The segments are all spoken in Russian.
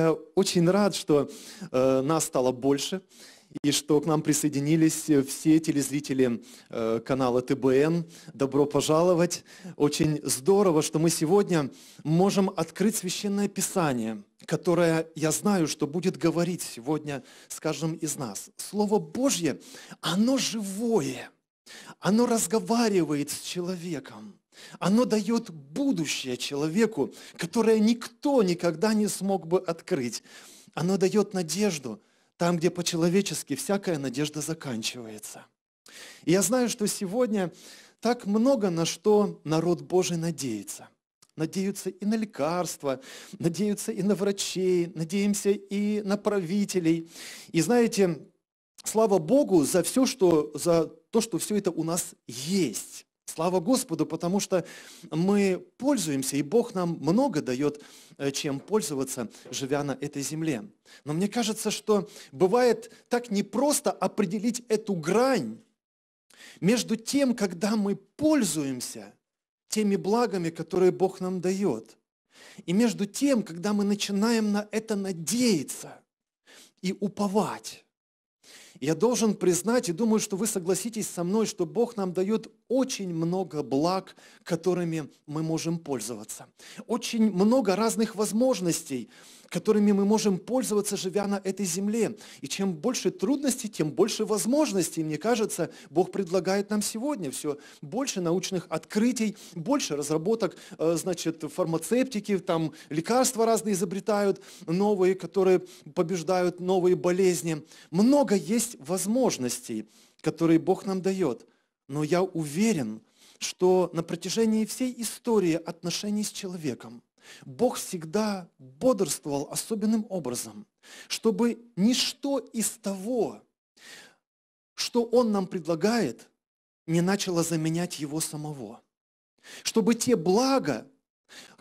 я очень рад, что э, нас стало больше, и что к нам присоединились э, все телезрители э, канала ТБН. Добро пожаловать. Очень здорово, что мы сегодня можем открыть Священное Писание, которое, я знаю, что будет говорить сегодня с каждым из нас. Слово Божье, оно живое, оно разговаривает с человеком. Оно дает будущее человеку, которое никто никогда не смог бы открыть. Оно дает надежду там, где по-человечески всякая надежда заканчивается. И я знаю, что сегодня так много на что народ Божий надеется. Надеются и на лекарства, надеются и на врачей, надеемся и на правителей. И знаете, слава Богу за все, что, за то, что все это у нас есть. Слава Господу, потому что мы пользуемся, и Бог нам много дает, э, чем пользоваться, живя на этой земле. Но мне кажется, что бывает так непросто определить эту грань между тем, когда мы пользуемся теми благами, которые Бог нам дает, и между тем, когда мы начинаем на это надеяться и уповать. Я должен признать и думаю, что вы согласитесь со мной, что Бог нам дает очень много благ, которыми мы можем пользоваться. Очень много разных возможностей, которыми мы можем пользоваться, живя на этой земле. И чем больше трудностей, тем больше возможностей, мне кажется, Бог предлагает нам сегодня все больше научных открытий, больше разработок, э, значит, фармацевтики, там лекарства разные изобретают, новые, которые побеждают новые болезни. Много есть есть возможностей, которые Бог нам дает, но я уверен, что на протяжении всей истории отношений с человеком Бог всегда бодрствовал особенным образом, чтобы ничто из того, что Он нам предлагает, не начало заменять Его самого. Чтобы те блага,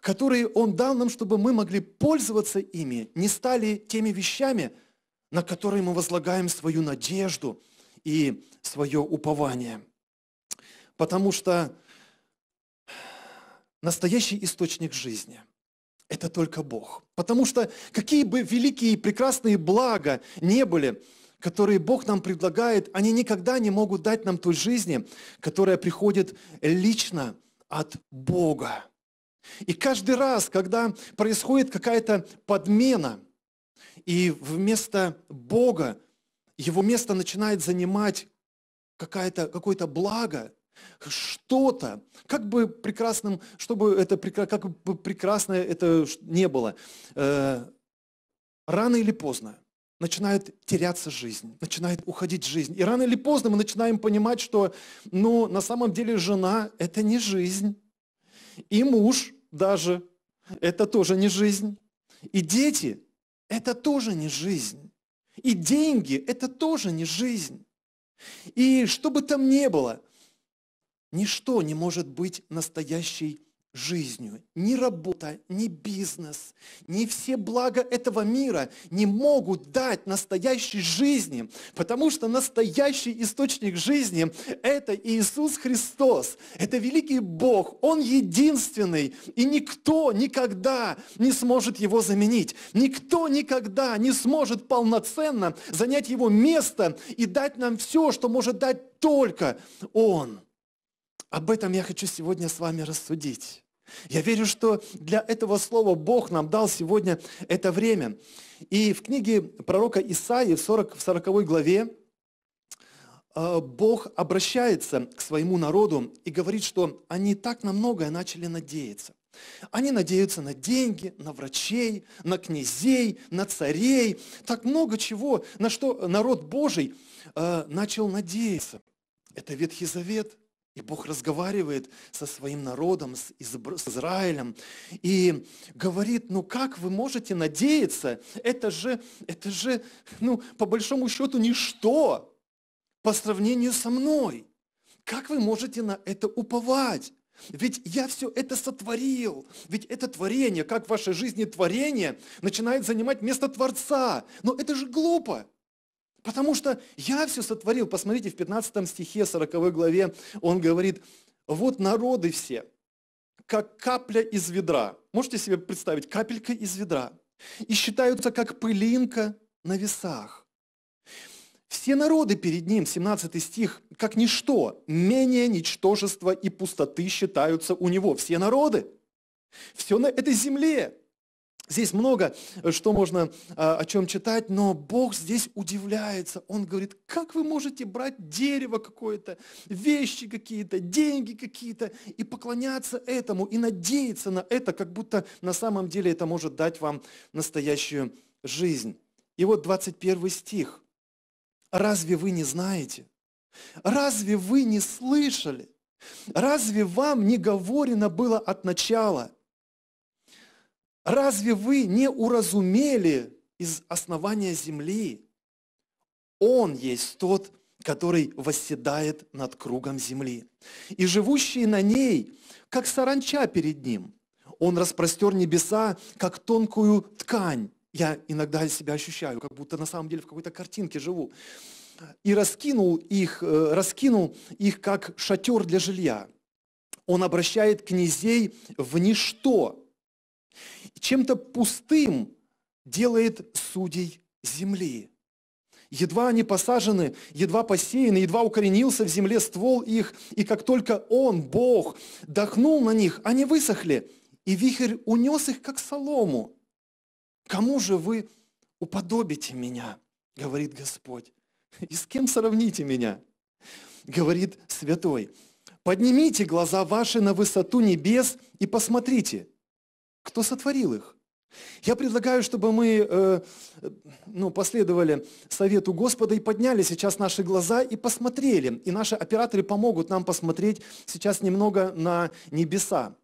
которые Он дал нам, чтобы мы могли пользоваться ими, не стали теми вещами, на который мы возлагаем свою надежду и свое упование. Потому что настоящий источник жизни – это только Бог. Потому что какие бы великие и прекрасные блага не были, которые Бог нам предлагает, они никогда не могут дать нам той жизни, которая приходит лично от Бога. И каждый раз, когда происходит какая-то подмена – и вместо Бога его место начинает занимать какое-то какое благо, что-то, как бы прекрасным, чтобы это, как бы прекрасно это не было, э, рано или поздно начинает теряться жизнь, начинает уходить жизнь. И рано или поздно мы начинаем понимать, что ну, на самом деле жена – это не жизнь. И муж даже – это тоже не жизнь. И дети это тоже не жизнь. И деньги – это тоже не жизнь. И что бы там ни было, ничто не может быть настоящей жизнью. Ни работа, ни бизнес, ни все блага этого мира не могут дать настоящей жизни, потому что настоящий источник жизни – это Иисус Христос, это великий Бог, Он единственный, и никто никогда не сможет Его заменить, никто никогда не сможет полноценно занять Его место и дать нам все, что может дать только Он – об этом я хочу сегодня с вами рассудить. Я верю, что для этого слова Бог нам дал сегодня это время. И в книге пророка Исаии в 40, в 40 главе э, Бог обращается к своему народу и говорит, что они так на многое начали надеяться. Они надеются на деньги, на врачей, на князей, на царей, так много чего, на что народ Божий э, начал надеяться. Это Ветхий Завет – и Бог разговаривает со своим народом, с Израилем, и говорит, ну как вы можете надеяться? Это же, это же, ну, по большому счету, ничто по сравнению со мной. Как вы можете на это уповать? Ведь я все это сотворил. Ведь это творение, как в вашей жизни творение, начинает занимать место Творца. Но это же глупо. Потому что я все сотворил. Посмотрите, в 15 стихе 40 главе он говорит, вот народы все, как капля из ведра. Можете себе представить, капелька из ведра. И считаются как пылинка на весах. Все народы перед ним, 17 стих, как ничто, менее ничтожества и пустоты считаются у него. Все народы, все на этой земле, Здесь много, э, что можно а, о чем читать, но Бог здесь удивляется. Он говорит, как вы можете брать дерево какое-то, вещи какие-то, деньги какие-то, и поклоняться этому, и надеяться на это, как будто на самом деле это может дать вам настоящую жизнь. И вот 21 стих. Разве вы не знаете? Разве вы не слышали? Разве вам не говорено было от начала – Разве вы не уразумели из основания земли? Он есть тот, который восседает над кругом земли. И живущие на ней, как саранча перед ним. Он распростер небеса, как тонкую ткань. Я иногда себя ощущаю, как будто на самом деле в какой-то картинке живу. И раскинул их, э, раскинул их как шатер для жилья. Он обращает князей в ничто, чем-то пустым делает судей земли. Едва они посажены, едва посеяны, едва укоренился в земле ствол их, и как только Он, Бог, дохнул на них, они высохли, и вихрь унес их, как солому. Кому же вы уподобите меня, говорит Господь, и с кем сравните меня, говорит Святой. Поднимите глаза ваши на высоту небес и посмотрите – кто сотворил их. Я предлагаю, чтобы мы э, ну, последовали совету Господа и подняли сейчас наши глаза и посмотрели. И наши операторы помогут нам посмотреть сейчас немного на небеса.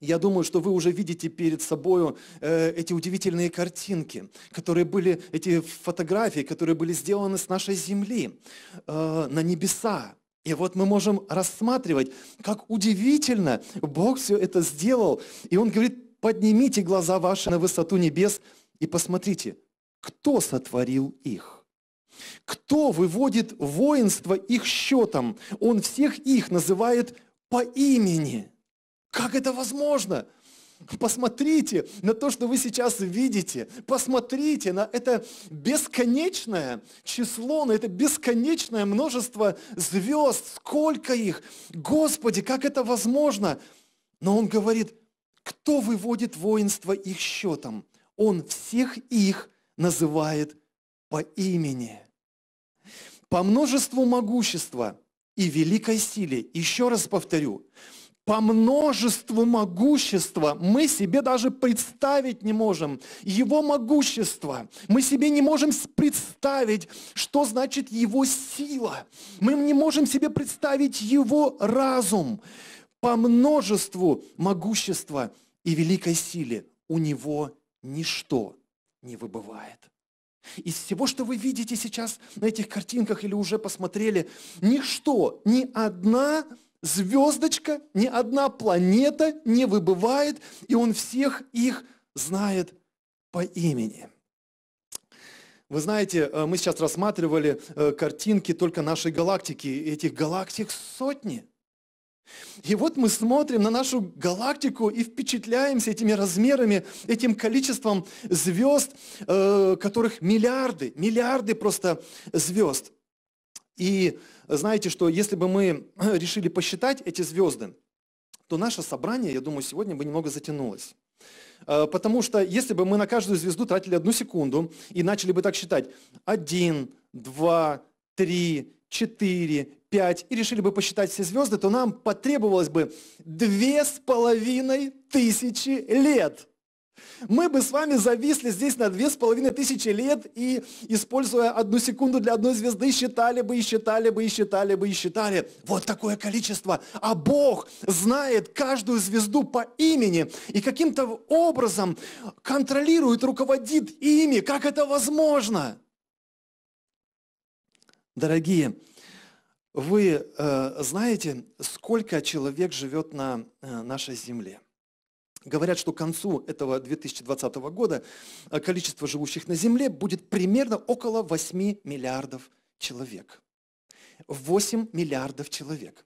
Я думаю, что вы уже видите перед собой э, эти удивительные картинки, которые были, эти фотографии, которые были сделаны с нашей земли э, на небеса. И вот мы можем рассматривать, как удивительно Бог все это сделал. И Он говорит, Поднимите глаза ваши на высоту небес и посмотрите, кто сотворил их. Кто выводит воинство их счетом? Он всех их называет по имени. Как это возможно? Посмотрите на то, что вы сейчас видите. Посмотрите на это бесконечное число, на это бесконечное множество звезд. Сколько их? Господи, как это возможно? Но он говорит, кто выводит воинство их счетом? Он всех их называет по имени. По множеству могущества и великой силе, еще раз повторю, по множеству могущества мы себе даже представить не можем. Его могущество. Мы себе не можем представить, что значит его сила. Мы не можем себе представить его разум по множеству могущества и великой силе у него ничто не выбывает. Из всего, что вы видите сейчас на этих картинках или уже посмотрели, ничто, ни одна звездочка, ни одна планета не выбывает, и он всех их знает по имени. Вы знаете, э, мы сейчас рассматривали э, картинки только нашей галактики. Этих галактик сотни – и вот мы смотрим на нашу галактику и впечатляемся этими размерами, этим количеством звезд, э, которых миллиарды, миллиарды просто звезд. И знаете, что если бы мы э, решили посчитать эти звезды, то наше собрание, я думаю, сегодня бы немного затянулось. Э, потому что если бы мы на каждую звезду тратили одну секунду и начали бы так считать, один, два, три, четыре, 5 и решили бы посчитать все звезды, то нам потребовалось бы две с половиной тысячи лет. Мы бы с вами зависли здесь на две с половиной тысячи лет и, используя одну секунду для одной звезды, считали бы и считали бы и считали бы и считали. Вот такое количество. А Бог знает каждую звезду по имени и каким-то образом контролирует, руководит ими. Как это возможно? Дорогие, вы э, знаете, сколько человек живет на э, нашей земле? Говорят, что к концу этого 2020 года э, количество живущих на земле будет примерно около 8 миллиардов человек. 8 миллиардов человек.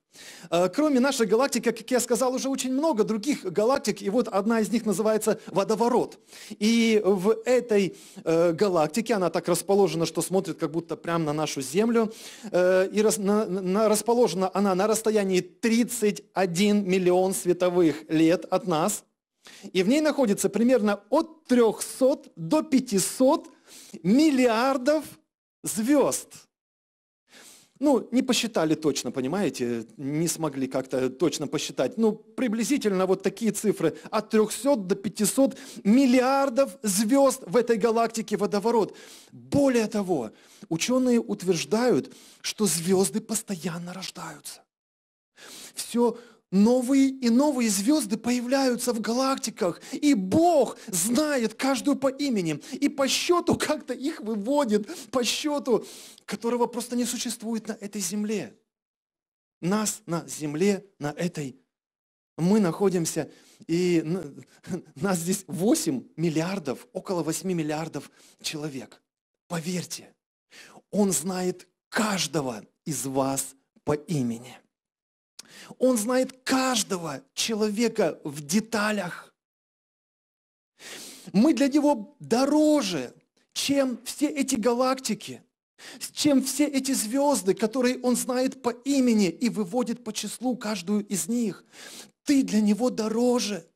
Э, кроме нашей галактики, как я сказал, уже очень много других галактик, и вот одна из них называется водоворот. И в этой э, галактике, она так расположена, что смотрит как будто прямо на нашу Землю, э, и расположена она на расстоянии 31 миллион световых лет от нас, и в ней находится примерно от 300 до 500 миллиардов звезд – ну, не посчитали точно, понимаете, не смогли как-то точно посчитать. Ну, приблизительно вот такие цифры, от 300 до 500 миллиардов звезд в этой галактике водоворот. Более того, ученые утверждают, что звезды постоянно рождаются. Все новые и новые звезды появляются в галактиках, и Бог знает каждую по имени, и по счету как-то их выводит, по счету, которого просто не существует на этой земле. Нас на земле, на этой мы находимся, и нас здесь 8 миллиардов, около 8 миллиардов человек. Поверьте, Он знает каждого из вас по имени. Он знает каждого человека в деталях. Мы для Него дороже, чем все эти галактики, чем все эти звезды, которые Он знает по имени и выводит по числу каждую из них. Ты для Него дороже.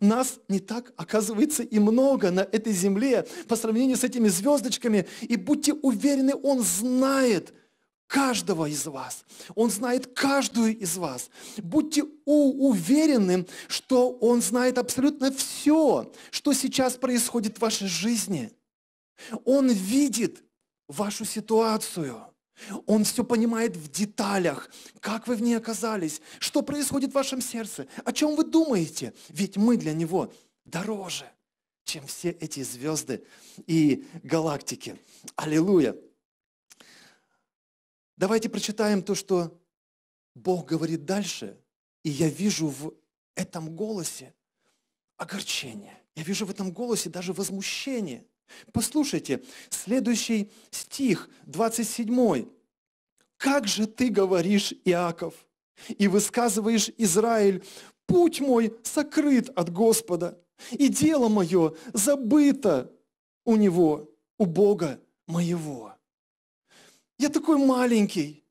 Нас не так, оказывается, и много на этой земле по сравнению с этими звездочками. И будьте уверены, Он знает – каждого из вас. Он знает каждую из вас. Будьте у- уверены, что Он знает абсолютно все, что сейчас происходит в вашей жизни. Он видит вашу ситуацию. Он все понимает в деталях, как вы в ней оказались, что происходит в вашем сердце, о чем вы думаете. Ведь мы для Него дороже, чем все эти звезды и галактики. Аллилуйя! Давайте прочитаем то, что Бог говорит дальше. И я вижу в этом голосе огорчение. Я вижу в этом голосе даже возмущение. Послушайте, следующий стих, 27. «Как же ты говоришь, Иаков, и высказываешь, Израиль, путь мой сокрыт от Господа, и дело мое забыто у Него, у Бога моего». Я такой маленький.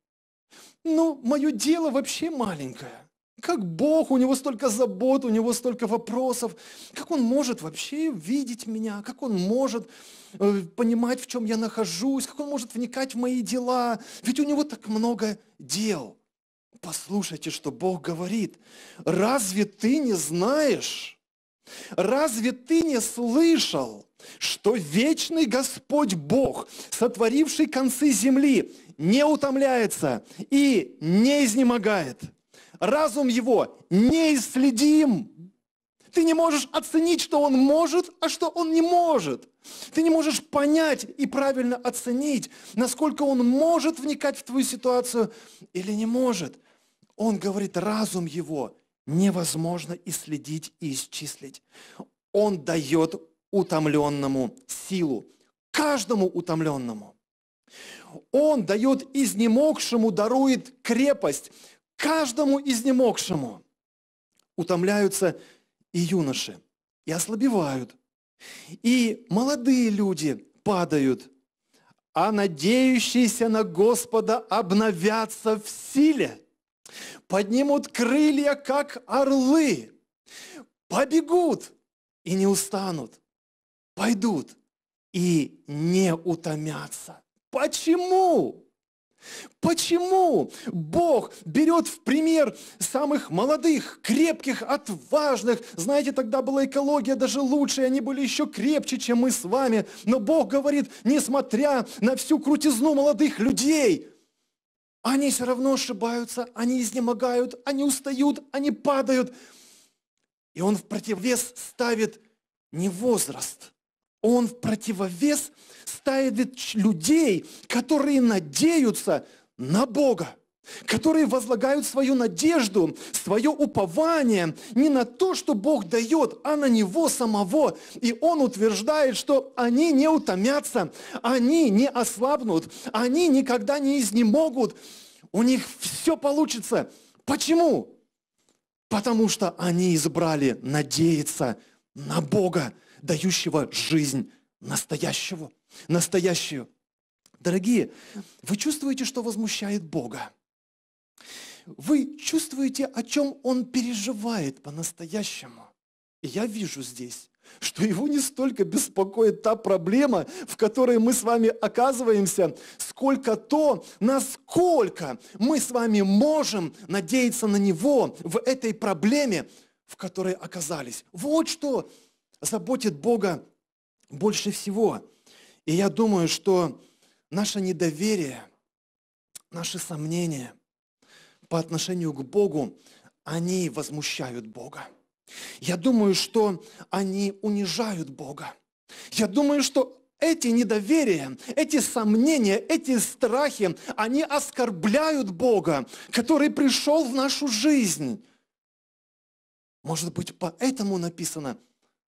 но ну, мое дело вообще маленькое. Как Бог, у него столько забот, у него столько вопросов. Как он может вообще видеть меня? Как он может э, понимать, в чем я нахожусь? Как он может вникать в мои дела? Ведь у него так много дел. Послушайте, что Бог говорит. Разве ты не знаешь? Разве ты не слышал? что вечный Господь Бог, сотворивший концы земли, не утомляется и не изнемогает. Разум его неисследим. Ты не можешь оценить, что он может, а что он не может. Ты не можешь понять и правильно оценить, насколько он может вникать в твою ситуацию или не может. Он говорит, разум его невозможно исследить и исчислить. Он дает утомленному силу. Каждому утомленному. Он дает изнемогшему, дарует крепость. Каждому изнемогшему. Утомляются и юноши, и ослабевают. И молодые люди падают, а надеющиеся на Господа обновятся в силе, поднимут крылья, как орлы, побегут и не устанут, пойдут и не утомятся. Почему? Почему Бог берет в пример самых молодых, крепких, отважных? Знаете, тогда была экология даже лучше, они были еще крепче, чем мы с вами. Но Бог говорит, несмотря на всю крутизну молодых людей, они все равно ошибаются, они изнемогают, они устают, они падают. И Он в противовес ставит не возраст – он в противовес ставит людей, которые надеются на Бога которые возлагают свою надежду, свое упование не на то, что Бог дает, а на Него самого. И Он утверждает, что они не утомятся, они не ослабнут, они никогда не изнемогут, у них все получится. Почему? Потому что они избрали надеяться на Бога дающего жизнь настоящего, настоящую. Дорогие, вы чувствуете, что возмущает Бога? Вы чувствуете, о чем Он переживает по-настоящему? И я вижу здесь, что его не столько беспокоит та проблема, в которой мы с вами оказываемся, сколько то, насколько мы с вами можем надеяться на него в этой проблеме, в которой оказались. Вот что заботит Бога больше всего. И я думаю, что наше недоверие, наши сомнения по отношению к Богу, они возмущают Бога. Я думаю, что они унижают Бога. Я думаю, что эти недоверия, эти сомнения, эти страхи, они оскорбляют Бога, который пришел в нашу жизнь. Может быть, поэтому написано –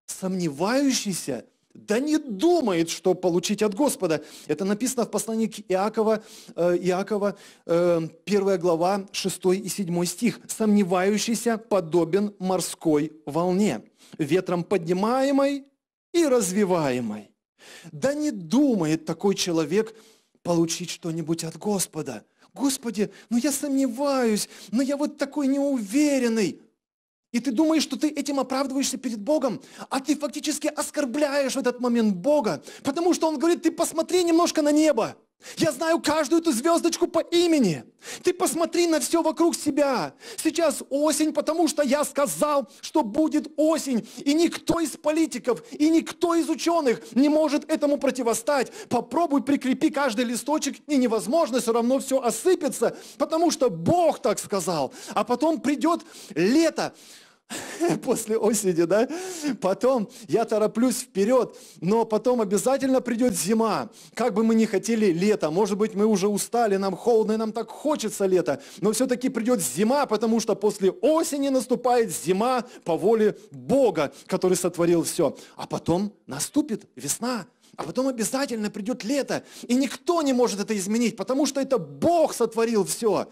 сомневающийся – да не думает, что получить от Господа. Это написано в послании к Иакова, э, Иакова 1 э, глава, 6 и 7 стих. «Сомневающийся подобен морской волне, ветром поднимаемой и развиваемой». Да не думает такой человек получить что-нибудь от Господа. Господи, ну я сомневаюсь, но ну я вот такой неуверенный. И ты думаешь, что ты этим оправдываешься перед Богом, а ты фактически оскорбляешь в этот момент Бога, потому что Он говорит, ты посмотри немножко на небо. Я знаю каждую эту звездочку по имени. Ты посмотри на все вокруг себя. Сейчас осень, потому что я сказал, что будет осень. И никто из политиков, и никто из ученых не может этому противостать. Попробуй прикрепи каждый листочек, и невозможно, все равно все осыпется, потому что Бог так сказал. А потом придет лето. после осени, да, потом я тороплюсь вперед, но потом обязательно придет зима, как бы мы ни хотели лето, может быть, мы уже устали, нам холодно, и нам так хочется лето, но все-таки придет зима, потому что после осени наступает зима по воле Бога, который сотворил все, а потом наступит весна, а потом обязательно придет лето, и никто не может это изменить, потому что это Бог сотворил все.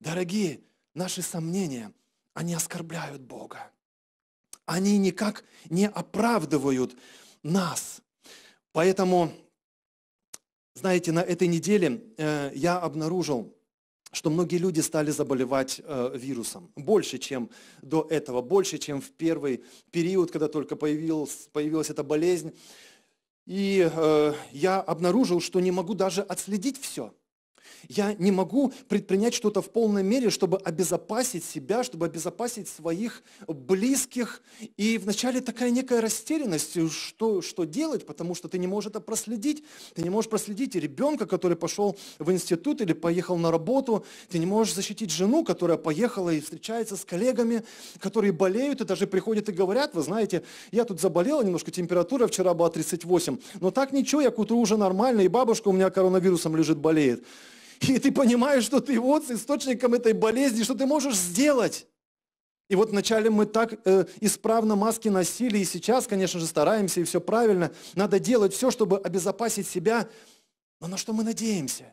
Дорогие, наши сомнения – они оскорбляют Бога. Они никак не оправдывают нас. Поэтому, знаете, на этой неделе э, я обнаружил, что многие люди стали заболевать э, вирусом. Больше, чем до этого, больше, чем в первый период, когда только появилась, появилась эта болезнь. И э, я обнаружил, что не могу даже отследить все. Я не могу предпринять что-то в полной мере, чтобы обезопасить себя, чтобы обезопасить своих близких. И вначале такая некая растерянность, «Э, что, что делать, потому что ты не можешь это проследить. Ты не можешь проследить ребенка, который пошел в институт или поехал на работу. Ты не можешь защитить жену, которая поехала и встречается с коллегами, которые болеют и даже приходят и говорят, вы знаете, я тут заболела немножко, температура вчера была 38, но так ничего, я к утру уже нормально, и бабушка у меня коронавирусом лежит, болеет. И ты понимаешь, что ты вот с источником этой болезни, что ты можешь сделать. И вот вначале мы так э, исправно маски носили, и сейчас, конечно же, стараемся, и все правильно. Надо делать все, чтобы обезопасить себя. Но на что мы надеемся?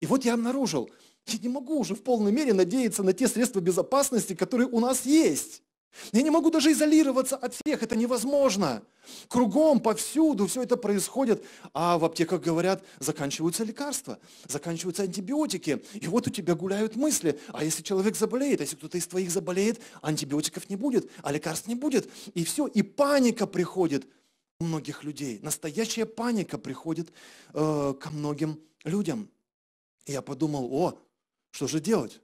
И вот я обнаружил, я не могу уже в полной мере надеяться на те средства безопасности, которые у нас есть. Я не могу даже изолироваться от всех, это невозможно. Кругом, повсюду все это происходит, а в аптеках говорят, заканчиваются лекарства, заканчиваются антибиотики, и вот у тебя гуляют мысли, а если человек заболеет, а если кто-то из твоих заболеет, антибиотиков не будет, а лекарств не будет, и все, и паника приходит у многих людей, настоящая паника приходит э, ко многим людям. И я подумал, о, что же делать?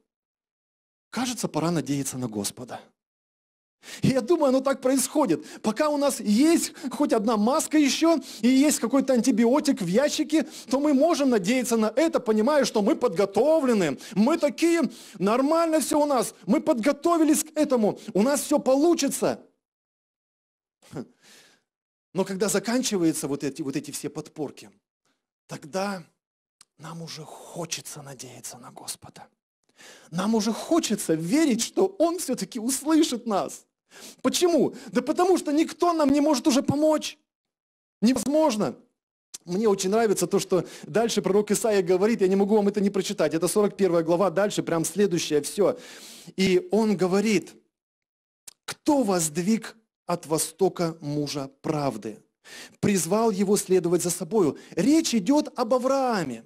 Кажется, пора надеяться на Господа. И я думаю, оно так происходит. Пока у нас есть хоть одна маска еще, и есть какой-то антибиотик в ящике, то мы можем надеяться на это, понимая, что мы подготовлены. Мы такие, нормально все у нас, мы подготовились к этому, у нас все получится. Хм. Но когда заканчиваются вот эти, вот эти все подпорки, тогда нам уже хочется надеяться на Господа. Нам уже хочется верить, что Он все-таки услышит нас. Почему? Да потому что никто нам не может уже помочь. Невозможно. Мне очень нравится то, что дальше пророк Исаия говорит, я не могу вам это не прочитать, это 41 глава, дальше прям следующее все. И он говорит, кто воздвиг от востока мужа правды? Призвал его следовать за собою. Речь идет об Аврааме.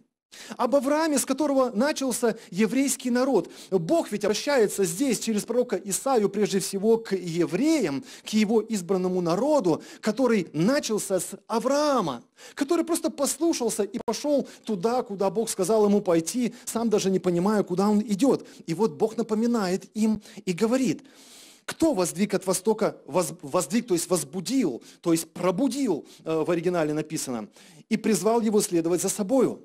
Об Аврааме, с которого начался еврейский народ. Бог ведь обращается здесь через пророка Исаию прежде всего к евреям, к его избранному народу, который начался с Авраама, который просто послушался и пошел туда, куда Бог сказал ему пойти, сам даже не понимая, куда он идет. И вот Бог напоминает им и говорит, кто воздвиг от востока, воздвиг, то есть возбудил, то есть пробудил, э, в оригинале написано, и призвал его следовать за собою.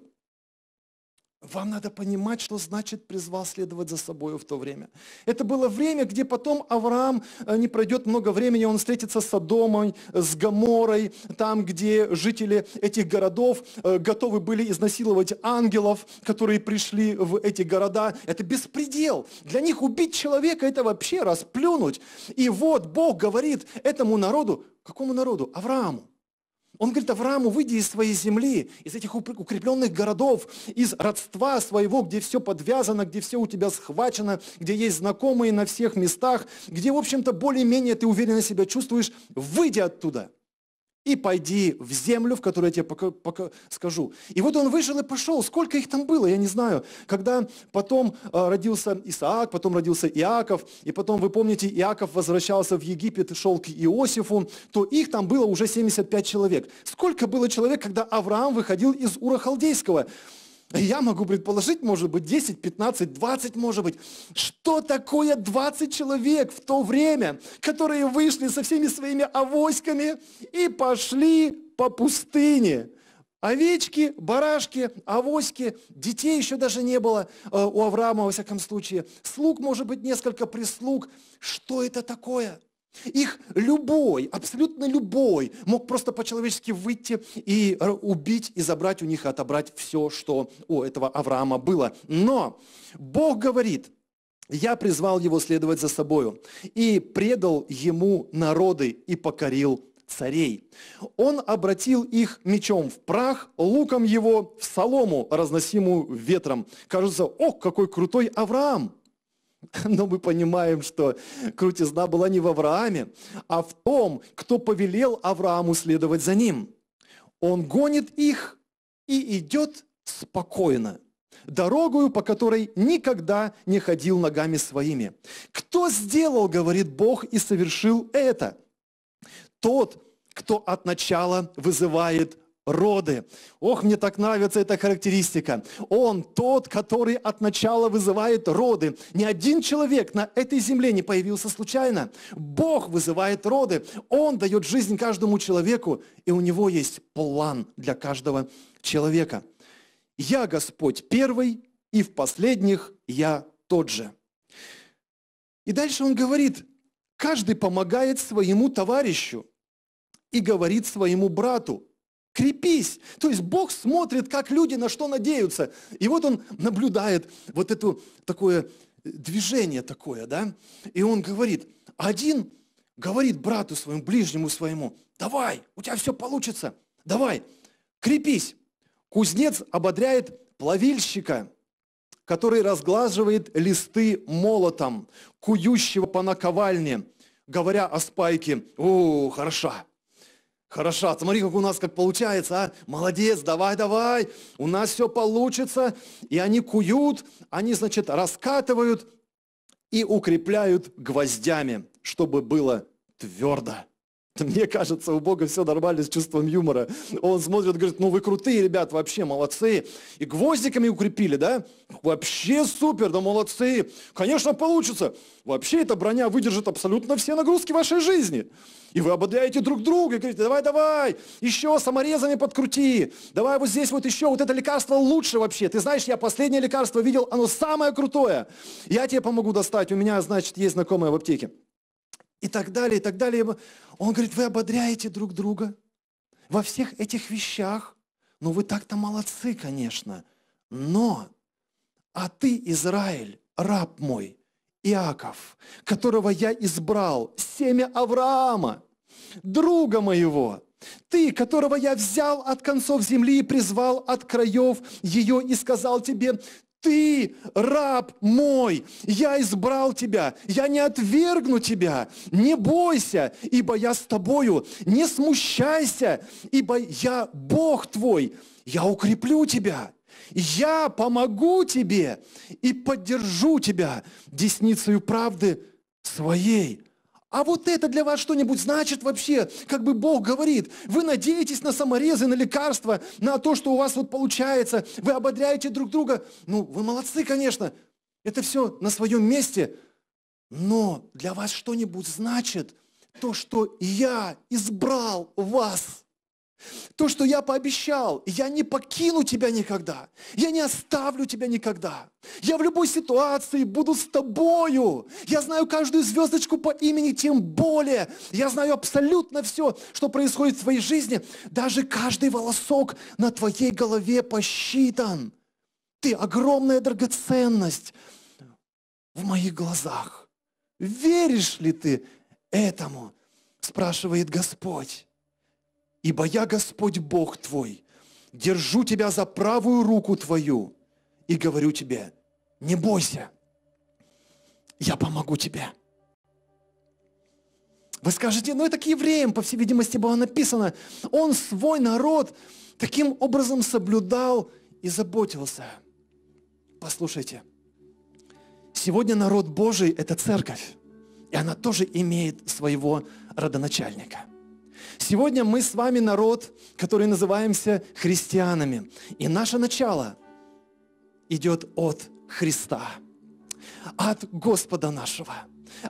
Вам надо понимать, что значит призвал следовать за собой в то время. Это было время, где потом Авраам, э, не пройдет много времени, он встретится с Содомой, с Гаморой, там, где жители этих городов э, готовы были изнасиловать ангелов, которые пришли в эти города. Это беспредел. Для них убить человека – это вообще расплюнуть. И вот Бог говорит этому народу, какому народу? Аврааму. Он говорит Аврааму, выйди из своей земли, из этих укрепленных городов, из родства своего, где все подвязано, где все у тебя схвачено, где есть знакомые на всех местах, где, в общем-то, более-менее ты уверенно себя чувствуешь, выйди оттуда и пойди в землю, в которую я тебе пока, пока скажу. И вот он вышел и пошел. Сколько их там было, я не знаю. Когда потом а, родился Исаак, потом родился Иаков, и потом, вы помните, Иаков возвращался в Египет, и шел к Иосифу, то их там было уже 75 человек. Сколько было человек, когда Авраам выходил из Ура Халдейского? Я могу предположить, может быть, 10, 15, 20, может быть. Что такое 20 человек в то время, которые вышли со всеми своими авоськами и пошли по пустыне? Овечки, барашки, авоськи, детей еще даже не было э, у Авраама, во всяком случае. Слуг, может быть, несколько прислуг. Что это такое? Их любой, абсолютно любой мог просто по-человечески выйти и убить, и забрать у них, и отобрать все, что у этого Авраама было. Но Бог говорит, я призвал его следовать за собою и предал ему народы и покорил царей. Он обратил их мечом в прах, луком его в солому, разносимую ветром. Кажется, о какой крутой Авраам! Но мы понимаем, что крутизна была не в Аврааме, а в том, кто повелел Аврааму следовать за ним. Он гонит их и идет спокойно, дорогою, по которой никогда не ходил ногами своими. Кто сделал, говорит Бог, и совершил это? Тот, кто от начала вызывает роды. Ох, мне так нравится эта характеристика. Он тот, который от начала вызывает роды. Ни один человек на этой земле не появился случайно. Бог вызывает роды. Он дает жизнь каждому человеку, и у него есть план для каждого человека. Я Господь первый, и в последних я тот же. И дальше он говорит, каждый помогает своему товарищу и говорит своему брату, крепись. То есть Бог смотрит, как люди на что надеются. И вот он наблюдает вот это такое движение такое, да? И он говорит, один говорит брату своему, ближнему своему, давай, у тебя все получится, давай, крепись. Кузнец ободряет плавильщика, который разглаживает листы молотом, кующего по наковальне, говоря о спайке, о, хороша, Хороша, смотри, как у нас как получается, а? Молодец, давай, давай, у нас все получится. И они куют, они, значит, раскатывают и укрепляют гвоздями, чтобы было твердо. Мне кажется, у Бога все нормально с чувством юмора. Он смотрит говорит, ну вы крутые, ребят, вообще молодцы. И гвоздиками укрепили, да? Вообще супер, да молодцы. Конечно, получится. Вообще эта броня выдержит абсолютно все нагрузки вашей жизни. И вы ободряете друг друга и говорите, давай, давай, еще саморезами подкрути. Давай вот здесь вот еще, вот это лекарство лучше вообще. Ты знаешь, я последнее лекарство видел, оно самое крутое. Я тебе помогу достать, у меня, значит, есть знакомая в аптеке и так далее, и так далее. Он говорит, вы ободряете друг друга во всех этих вещах. Ну, вы так-то молодцы, конечно. Но, а ты, Израиль, раб мой, Иаков, которого я избрал, семя Авраама, друга моего, ты, которого я взял от концов земли и призвал от краев ее и сказал тебе, ты раб мой, я избрал тебя, я не отвергну тебя, не бойся, ибо я с тобою, не смущайся, ибо я Бог твой, я укреплю тебя». Я помогу тебе и поддержу тебя десницею правды своей. А вот это для вас что-нибудь значит вообще? Как бы Бог говорит, вы надеетесь на саморезы, на лекарства, на то, что у вас вот получается, вы ободряете друг друга. Ну, вы молодцы, конечно, это все на своем месте. Но для вас что-нибудь значит то, что я избрал вас. То, что я пообещал, я не покину тебя никогда, я не оставлю тебя никогда. Я в любой ситуации буду с тобою. Я знаю каждую звездочку по имени, тем более. Я знаю абсолютно все, что происходит в твоей жизни. Даже каждый волосок на твоей голове посчитан. Ты огромная драгоценность в моих глазах. Веришь ли ты этому? Спрашивает Господь ибо я Господь Бог твой, держу тебя за правую руку твою и говорю тебе, не бойся, я помогу тебе. Вы скажете, ну это к евреям, по всей видимости, было написано. Он свой народ таким образом соблюдал и заботился. Послушайте, сегодня народ Божий – это церковь, и она тоже имеет своего родоначальника – Сегодня мы с вами народ, который называемся христианами. И наше начало идет от Христа, от Господа нашего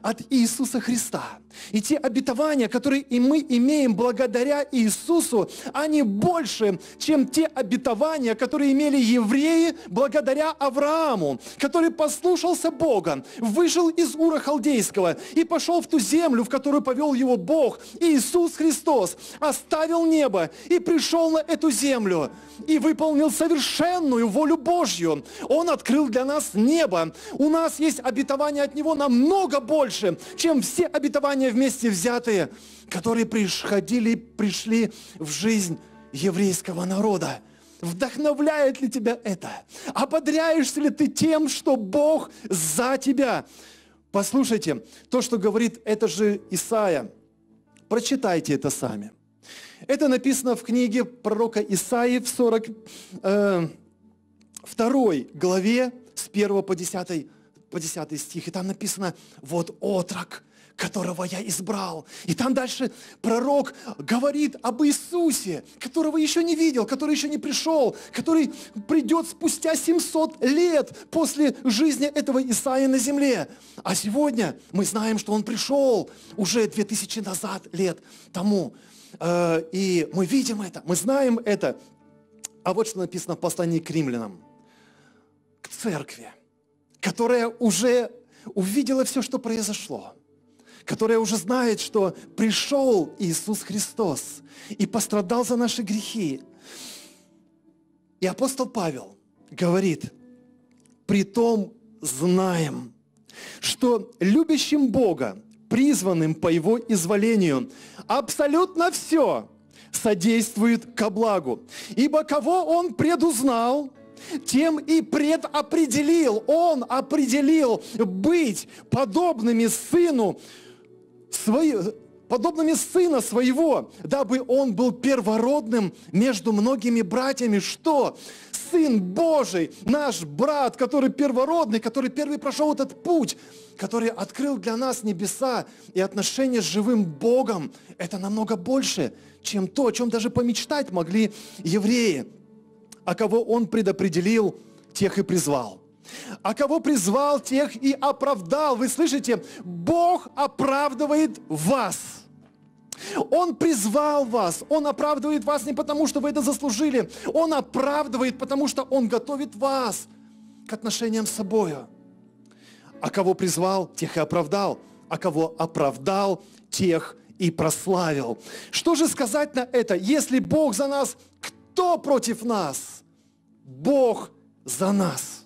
от Иисуса Христа. И те обетования, которые и мы имеем благодаря Иисусу, они больше, чем те обетования, которые имели евреи благодаря Аврааму, который послушался Бога, вышел из Ура Халдейского и пошел в ту землю, в которую повел его Бог. Иисус Христос оставил небо и пришел на эту землю и выполнил совершенную волю Божью. Он открыл для нас небо. У нас есть обетование от Него намного больше, чем все обетования вместе взятые, которые приходили, пришли в жизнь еврейского народа. Вдохновляет ли тебя это? Ободряешься ли ты тем, что Бог за тебя? Послушайте, то, что говорит это же Исаия. Прочитайте это сами. Это написано в книге пророка Исаии в 42 э, главе с 1 по 10 по 10 стих, и там написано, вот отрок, которого я избрал. И там дальше пророк говорит об Иисусе, которого еще не видел, который еще не пришел, который придет спустя 700 лет после жизни этого Исаия на земле. А сегодня мы знаем, что он пришел уже 2000 назад лет тому. Э, и мы видим это, мы знаем это. А вот что написано в послании к римлянам, к церкви которая уже увидела все, что произошло, которая уже знает, что пришел Иисус Христос и пострадал за наши грехи. И апостол Павел говорит, при том знаем, что любящим Бога, призванным по Его изволению, абсолютно все содействует ко благу. Ибо кого Он предузнал, тем и предопределил, Он определил быть подобными Сыну, свои, подобными Сына Своего, дабы Он был первородным между многими братьями. Что? Сын Божий, наш брат, который первородный, который первый прошел этот путь, который открыл для нас небеса и отношения с живым Богом, это намного больше, чем то, о чем даже помечтать могли евреи а кого Он предопределил, тех и призвал. А кого призвал, тех и оправдал. Вы слышите? Бог оправдывает вас. Он призвал вас, Он оправдывает вас не потому, что вы это заслужили, Он оправдывает, потому что Он готовит вас к отношениям с собой. А кого призвал, тех и оправдал, а кого оправдал, тех и прославил. Что же сказать на это, если Бог за нас, кто против нас? Бог за нас.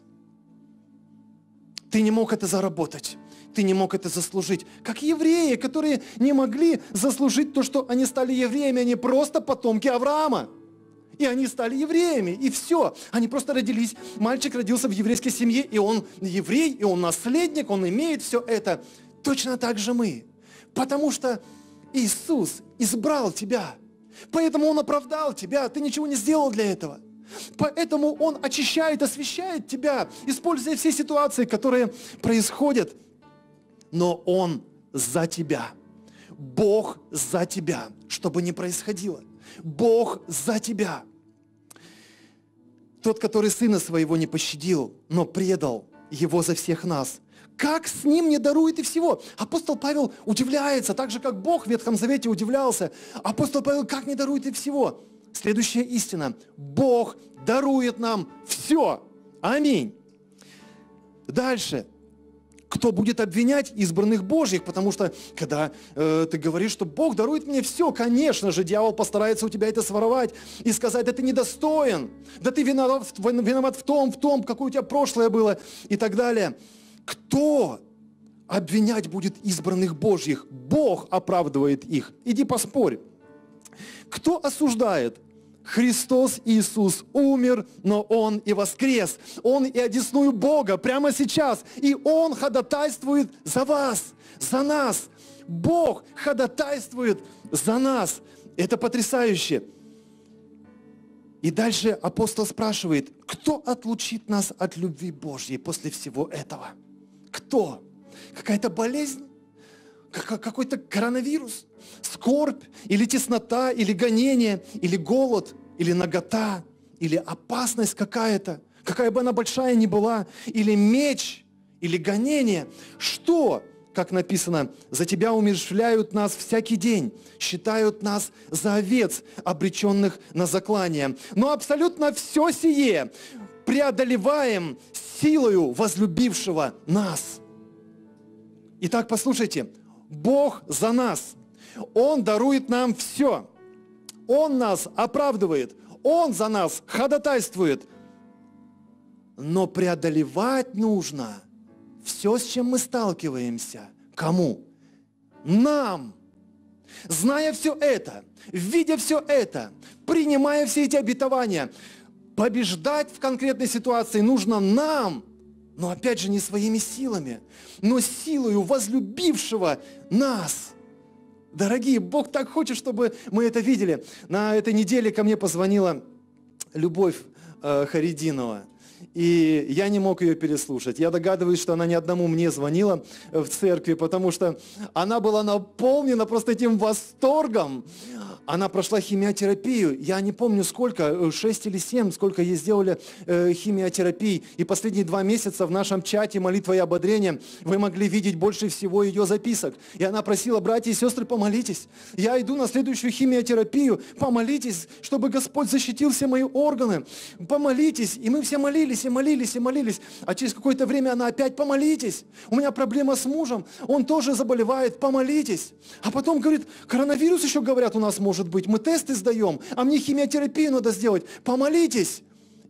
Ты не мог это заработать. Ты не мог это заслужить. Как евреи, которые не могли заслужить то, что они стали евреями. Они просто потомки Авраама. И они стали евреями. И все. Они просто родились. Мальчик родился в еврейской семье. И он еврей, и он наследник. Он имеет все это. Точно так же мы. Потому что Иисус избрал тебя. Поэтому Он оправдал тебя. Ты ничего не сделал для этого. Поэтому Он очищает, освещает тебя, используя все ситуации, которые происходят. Но Он за тебя. Бог за тебя, чтобы не происходило. Бог за тебя. Тот, который сына своего не пощадил, но предал его за всех нас. Как с ним не дарует и всего? Апостол Павел удивляется, так же, как Бог в Ветхом Завете удивлялся. Апостол Павел как не дарует и всего? следующая истина. Бог дарует нам все. Аминь. Дальше. Кто будет обвинять избранных Божьих? Потому что, когда э, ты говоришь, что Бог дарует мне все, конечно же, дьявол постарается у тебя это своровать и сказать, да ты недостоин, да ты виноват, виноват в том, в том, какое у тебя прошлое было и так далее. Кто обвинять будет избранных Божьих? Бог оправдывает их. Иди поспорь. Кто осуждает? Христос Иисус умер, но Он и воскрес. Он и одесную Бога прямо сейчас. И Он ходатайствует за вас, за нас. Бог ходатайствует за нас. Это потрясающе. И дальше апостол спрашивает, кто отлучит нас от любви Божьей после всего этого? Кто? Какая-то болезнь? какой-то коронавирус, скорбь, или теснота, или гонение, или голод, или нагота, или опасность какая-то, какая бы она большая ни была, или меч, или гонение. Что, как написано, за тебя умершвляют нас всякий день, считают нас за овец, обреченных на заклание. Но абсолютно все сие преодолеваем силою возлюбившего нас. Итак, послушайте, Бог за нас. Он дарует нам все. Он нас оправдывает. Он за нас ходатайствует. Но преодолевать нужно все, с чем мы сталкиваемся. Кому? Нам. Зная все это, видя все это, принимая все эти обетования, побеждать в конкретной ситуации нужно нам – но опять же не своими силами, но силою возлюбившего нас. Дорогие, Бог так хочет, чтобы мы это видели. На этой неделе ко мне позвонила Любовь э, Харидинова. И я не мог ее переслушать. Я догадываюсь, что она ни одному мне звонила в церкви, потому что она была наполнена просто этим восторгом она прошла химиотерапию, я не помню сколько, 6 э, или 7, сколько ей сделали э, химиотерапии. И последние два месяца в нашем чате молитва и ободрение вы могли видеть больше всего ее записок. И она просила, братья и сестры, помолитесь. Я иду на следующую химиотерапию, помолитесь, чтобы Господь защитил все мои органы. Помолитесь. И мы все молились, и молились, и молились. А через какое-то время она опять, помолитесь. У меня проблема с мужем, он тоже заболевает, помолитесь. А потом говорит, коронавирус еще, говорят, у нас может может быть, мы тесты сдаем, а мне химиотерапию надо сделать, помолитесь.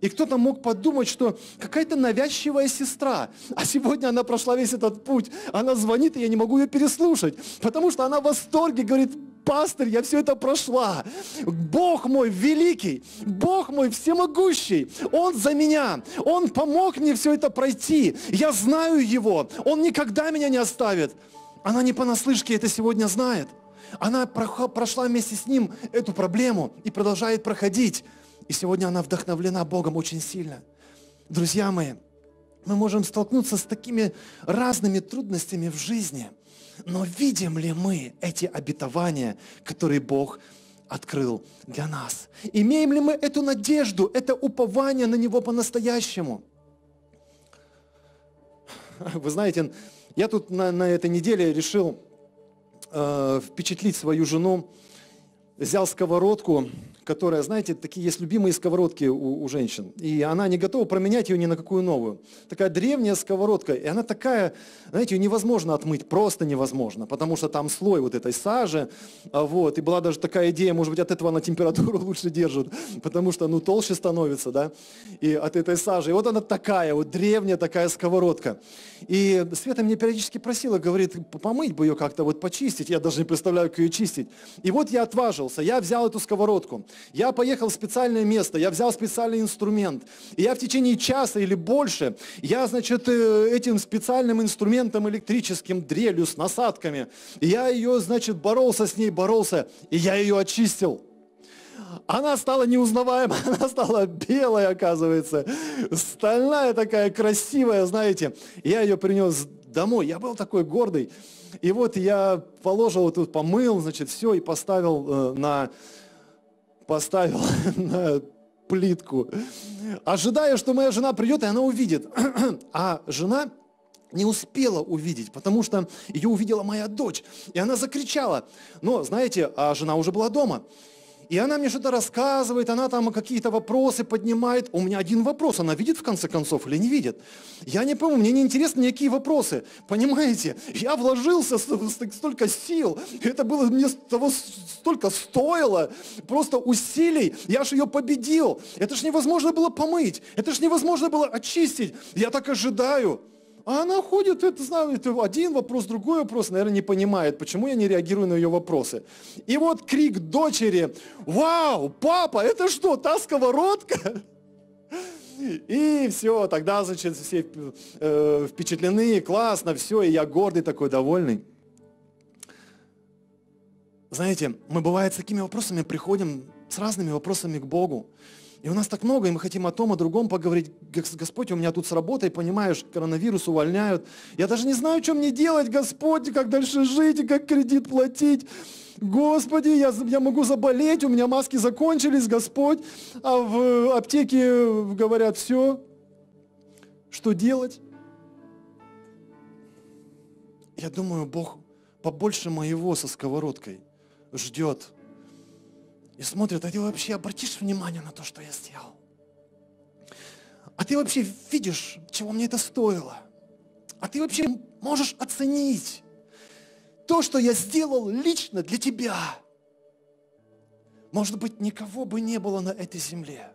И кто-то мог подумать, что какая-то навязчивая сестра, а сегодня она прошла весь этот путь, она звонит, и я не могу ее переслушать, потому что она в восторге, говорит, Пастор, я все это прошла. Бог мой великий, Бог мой всемогущий, Он за меня, Он помог мне все это пройти, я знаю Его, Он никогда меня не оставит. Она не понаслышке это сегодня знает – она прошла вместе с ним эту проблему и продолжает проходить. И сегодня она вдохновлена Богом очень сильно. Друзья мои, мы можем столкнуться с такими разными трудностями в жизни, но видим ли мы эти обетования, которые Бог открыл для нас? Имеем ли мы эту надежду, это упование на Него по-настоящему? Вы знаете, я тут на, на этой неделе решил Э, впечатлить свою жену, взял сковородку которая, знаете, такие есть любимые сковородки у, у женщин. И она не готова променять ее ни на какую новую. Такая древняя сковородка. И она такая, знаете, ее невозможно отмыть, просто невозможно. Потому что там слой вот этой сажи. А вот. И была даже такая идея, может быть, от этого она температуру лучше держит. Потому что, ну, толще становится, да. И от этой сажи. И вот она такая, вот древняя такая сковородка. И Света меня периодически просила, говорит, помыть бы ее как-то вот почистить. Я даже не представляю, как ее чистить. И вот я отважился. Я взял эту сковородку. Я поехал в специальное место, я взял специальный инструмент. И я в течение часа или больше, я, значит, э, этим специальным инструментом электрическим, дрелью с насадками, я ее, значит, боролся с ней, боролся, и я ее очистил она стала неузнаваема, она стала белая, оказывается, стальная такая, красивая, знаете. Я ее принес домой, я был такой гордый. И вот я положил тут, помыл, значит, все и поставил э, на поставил на плитку, ожидая, что моя жена придет, и она увидит. А жена не успела увидеть, потому что ее увидела моя дочь, и она закричала. Но, знаете, а жена уже была дома. И она мне что-то рассказывает, она там какие-то вопросы поднимает. У меня один вопрос, она видит в конце концов или не видит? Я не помню. мне не интересны никакие вопросы. Понимаете, я вложился столько сил, это было мне того столько стоило, просто усилий, я же ее победил. Это же невозможно было помыть, это же невозможно было очистить. Я так ожидаю. А она ходит, это, знает, один вопрос, другой вопрос, наверное, не понимает, почему я не реагирую на ее вопросы. И вот крик дочери, вау, папа, это что, та сковородка? И все, тогда, значит, все э, впечатлены, классно, все, и я гордый такой, довольный. Знаете, мы бывает с такими вопросами приходим, с разными вопросами к Богу. И у нас так много, и мы хотим о том, о другом поговорить. Господь, у меня тут с работой, понимаешь, коронавирус увольняют. Я даже не знаю, что мне делать, Господь, как дальше жить, и как кредит платить. Господи, я, я могу заболеть, у меня маски закончились, Господь. А в аптеке говорят, все, что делать? Я думаю, Бог побольше моего со сковородкой ждет и смотрят, а ты вообще обратишь внимание на то, что я сделал? А ты вообще видишь, чего мне это стоило? А ты вообще можешь оценить то, что я сделал лично для тебя? Может быть, никого бы не было на этой земле.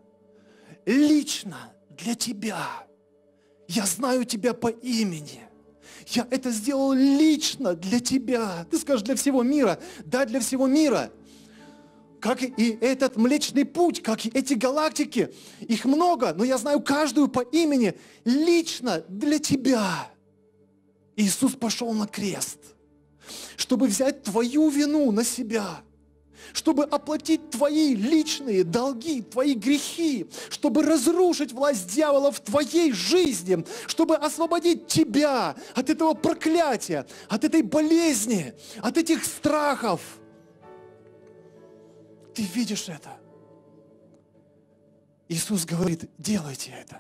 Лично для тебя. Я знаю тебя по имени. Я это сделал лично для тебя. Ты скажешь, для всего мира. Да, для всего мира – как и этот Млечный Путь, как и эти галактики. Их много, но я знаю каждую по имени лично для тебя. Иисус пошел на крест, чтобы взять твою вину на себя – чтобы оплатить твои личные долги, твои грехи, чтобы разрушить власть дьявола в твоей жизни, чтобы освободить тебя от этого проклятия, от этой болезни, от этих страхов, ты видишь это. Иисус говорит, делайте это.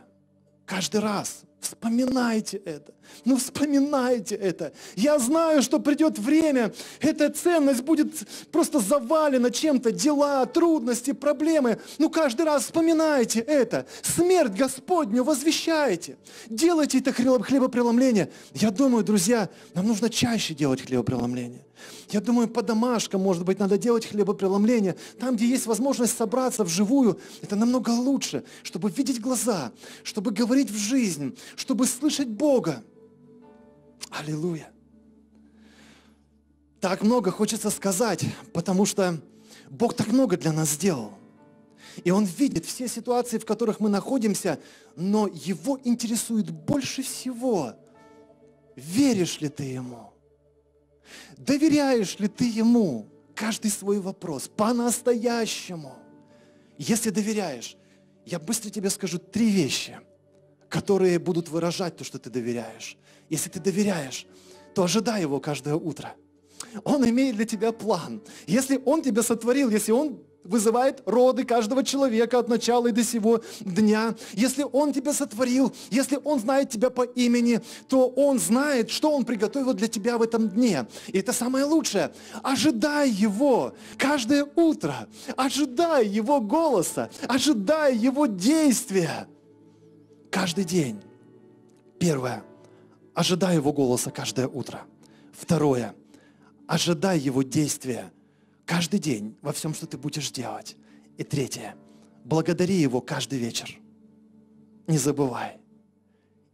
Каждый раз вспоминайте это. Ну вспоминайте это. Я знаю, что придет время, эта ценность будет просто завалена чем-то. Дела, трудности, проблемы. Ну каждый раз вспоминайте это. Смерть Господню возвещайте. Делайте это хлебопреломление. Я думаю, друзья, нам нужно чаще делать хлебопреломление. Я думаю, по домашкам, может быть, надо делать хлебопреломление. Там, где есть возможность собраться вживую, это намного лучше, чтобы видеть глаза, чтобы говорить в жизнь, чтобы слышать Бога. Аллилуйя. Так много хочется сказать, потому что Бог так много для нас сделал. И Он видит все ситуации, в которых мы находимся, но Его интересует больше всего, веришь ли ты Ему – Доверяешь ли ты Ему? Каждый свой вопрос, по-настоящему. Если доверяешь, я быстро тебе скажу три вещи, которые будут выражать то, что ты доверяешь. Если ты доверяешь, то ожидай Его каждое утро. Он имеет для тебя план. Если Он тебя сотворил, если Он вызывает роды каждого человека от начала и до сего дня. Если Он тебя сотворил, если Он знает тебя по имени, то Он знает, что Он приготовил для тебя в этом дне. И это самое лучшее. Ожидай Его каждое утро. Ожидай Его голоса. Ожидай Его действия. Каждый день. Первое. Ожидай Его голоса каждое утро. Второе. Ожидай Его действия каждый день во всем, что ты будешь делать. И третье, благодари Его каждый вечер. Не забывай.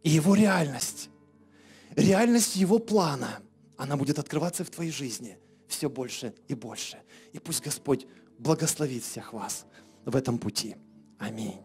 И Его реальность, реальность Его плана, она будет открываться в твоей жизни все больше и больше. И пусть Господь благословит всех вас в этом пути. Аминь.